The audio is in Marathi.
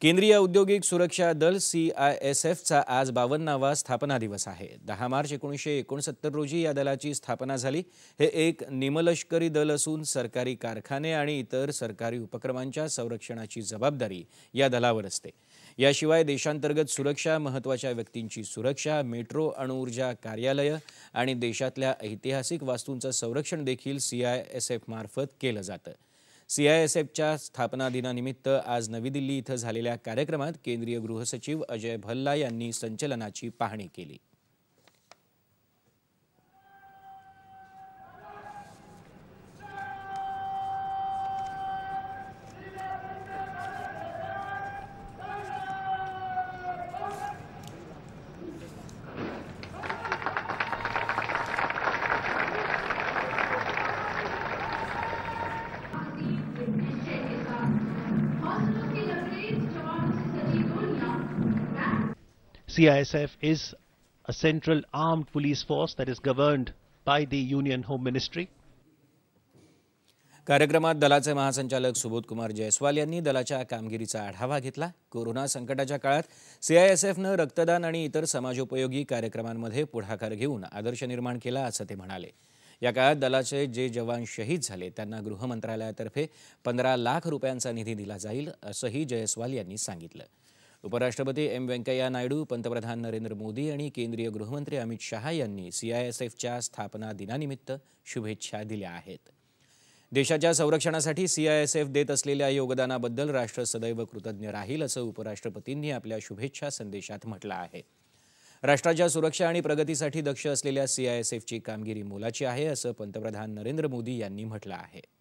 केंद्रीय औद्योगिक सुरक्षा दल सी आय एस एफचा आज बावन्नावा स्थापना दिवस आहे दहा मार्च एकोणीसशे एकोणसत्तर रोजी या दलाची स्थापना झाली हे एक निमलष्करी दल असून सरकारी कारखाने आणि इतर सरकारी उपक्रमांच्या संरक्षणाची जबाबदारी या दलावर असते याशिवाय देशांतर्गत सुरक्षा महत्त्वाच्या व्यक्तींची सुरक्षा मेट्रो अणुऊर्जा कार्यालय आणि देशातल्या ऐतिहासिक वास्तूंचं संरक्षण देखील सी आय एस एफमार्फत केलं जातं एफच्या स्थापना दिनानिमित्त आज नवी दिल्ली इथं झालेल्या कार्यक्रमात केंद्रीय गृहसचिव अजय भल्ला यांनी संचलनाची पाहणी केली CISF is a central armed police force that is governed by the Union Home Ministry. कार्यक्रमात दलाचे महासंचालक कुमार जयस्वाल यांनी दलाच्या कामगिरीचा आढावा घेतला कोरोना संकटाच्या काळात सीआयएसएफनं रक्तदान आणि इतर समाजोपयोगी कार्यक्रमांमध्ये पुढाकार घेऊन आदर्श निर्माण केला असं ते म्हणाले या काळात दलाचे जे जवान शहीद झाले त्यांना गृह मंत्रालयातर्फे पंधरा लाख रुपयांचा निधी दिला जाईल असंही जयस्वाल यांनी सांगितलं उपराष्ट्रपती एम व्यंकय्या नायडू पंतप्रधान नरेंद्र मोदी आणि केंद्रीय गृहमंत्री अमित शहा यांनी सीआयएसएफच्या स्थापना दिनानिमित्त शुभेच्छा दिल्या आहेत देशाच्या संरक्षणासाठी सीआयएसएफ देत असलेल्या योगदानाबद्दल राष्ट्र सदैव कृतज्ञ राहील असं उपराष्ट्रपतींनी आपल्या शुभेच्छा संदेशात म्हटलं आहे राष्ट्राच्या सुरक्षा आणि प्रगतीसाठी दक्ष असलेल्या सीआयएसएफची कामगिरी मोलाची आहे असं पंतप्रधान नरेंद्र मोदी यांनी म्हटलं आहे